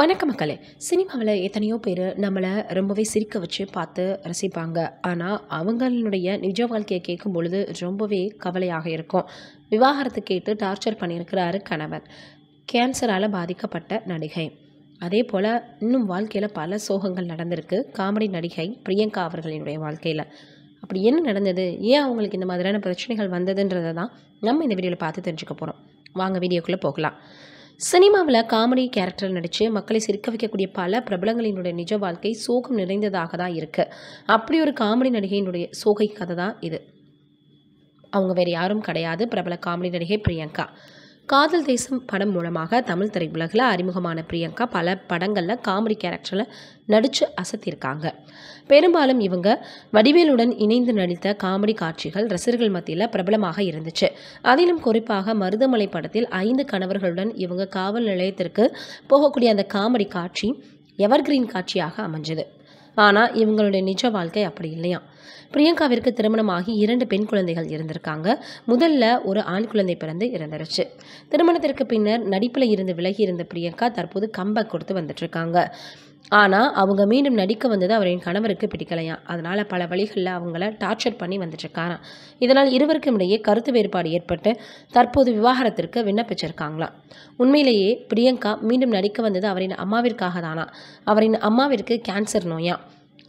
வணக்க மக்களே சினிமாவில் எத்தனையோ பேர் நம்மளை ரொம்பவே சிரிக்க வச்சு பார்த்து ரசிப்பாங்க ஆனால் அவங்களுடைய நிஜ வாழ்க்கையை கேட்கும் பொழுது ரொம்பவே கவலையாக இருக்கும் விவாகரத்து கேட்டு டார்ச்சர் பண்ணியிருக்கிறாரு கணவர் கேன்சரால் பாதிக்கப்பட்ட நடிகை அதே போல் இன்னும் வாழ்க்கையில் பல சோகங்கள் நடந்திருக்கு காமெடி நடிகை பிரியங்கா அவர்களினுடைய வாழ்க்கையில் அப்படி என்ன நடந்தது ஏன் அவங்களுக்கு இந்த மாதிரியான பிரச்சனைகள் வந்ததுன்றதை தான் நம்ம இந்த வீடியோவில் பார்த்து தெரிஞ்சுக்க போகிறோம் வாங்க வீடியோக்குள்ளே போகலாம் சினிமாவில் காமெடி கேரக்டர் நடித்து மக்களை சிரிக்க வைக்கக்கூடிய பல பிரபலங்களினுடைய நிஜ வாழ்க்கை சோகம் நிறைந்ததாக தான் இருக்குது அப்படி ஒரு காமெடி நடிகையினுடைய சோகை கதை தான் இது அவங்க வேறு யாரும் கிடையாது பிரபல காமெடி நடிகை பிரியங்கா காதல் தேசம் படம் மூலமாக தமிழ் திரையுலகில் அறிமுகமான பிரியங்கா பல படங்களில் காமெடி கேரக்டரில் நடித்து அசத்திருக்காங்க பெரும்பாலும் இவங்க வடிவேலுடன் இணைந்து நடித்த காமெடி காட்சிகள் ரசிகர்கள் மத்தியில் பிரபலமாக இருந்துச்சு அதிலும் குறிப்பாக மருதமலை படத்தில் ஐந்து கணவர்களுடன் இவங்க காவல் நிலையத்திற்கு போகக்கூடிய அந்த காமெடி காட்சி எவர்கிரீன் காட்சியாக அமைஞ்சது ஆனால் இவங்களுடைய நிஜ வாழ்க்கை அப்படி இல்லையா பிரியங்காவிற்கு திருமணமாகி இரண்டு பெண் குழந்தைகள் இருந்திருக்காங்க முதல்ல ஒரு ஆண் குழந்தை பிறந்து இறந்துருச்சு திருமணத்திற்கு பின்னர் நடிப்பில் இருந்து விலகி இருந்த பிரியங்கா தற்போது கம்பை கொடுத்து வந்துட்டு இருக்காங்க ஆனால் அவங்க மீண்டும் நடிக்க வந்தது அவரின் கணவருக்கு பிடிக்கலையாம் அதனால் பல வழிகளில் அவங்கள டார்ச்சர் பண்ணி வந்துட்டுருக்காராம் இதனால் இருவருக்கும் இடையே கருத்து வேறுபாடு ஏற்பட்டு தற்போது விவாகரத்திற்கு விண்ணப்பிச்சிருக்காங்களாம் உண்மையிலேயே பிரியங்கா மீண்டும் நடிக்க வந்தது அவரின் அம்மாவிற்காக தானா அவரின் அம்மாவிற்கு கேன்சர் நோயாம்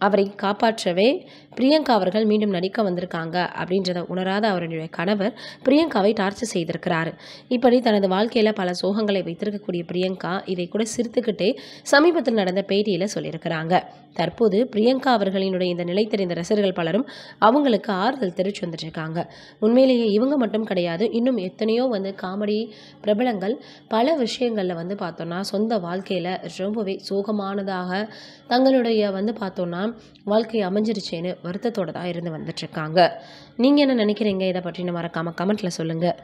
அவரை காப்பாற்றவே பிரியங்கா அவர்கள் மீண்டும் நடிக்க வந்திருக்காங்க அப்படின்றத உணராத அவருடைய கணவர் பிரியங்காவை டார்ச்சர் செய்திருக்கிறாரு இப்படி தனது வாழ்க்கையில் பல சோகங்களை வைத்திருக்கக்கூடிய பிரியங்கா இதை கூட சிரித்துக்கிட்டே சமீபத்தில் நடந்த பேட்டியில் சொல்லியிருக்கிறாங்க தற்போது பிரியங்கா அவர்களினுடைய இந்த நிலை தெரிந்த ரசிகர்கள் பலரும் அவங்களுக்கு ஆறுதல் தெரிவிச்சு வந்துட்டுருக்காங்க உண்மையிலேயே இவங்க மட்டும் கிடையாது இன்னும் எத்தனையோ வந்து காமெடி பிரபலங்கள் பல விஷயங்களில் வந்து பார்த்தோன்னா சொந்த வாழ்க்கையில் ரொம்பவே சோகமானதாக தங்களுடைய வந்து பார்த்தோன்னா தான் வாழ்க்கை அமைஞ்சிருச்சேன்னு வருத்தத்தோடு தான் இருந்து வந்துட்டுருக்காங்க நீங்கள் என்ன நினைக்கிறீங்க இதை பற்றி மறக்காமல் கமெண்ட்டில் சொல்லுங்கள்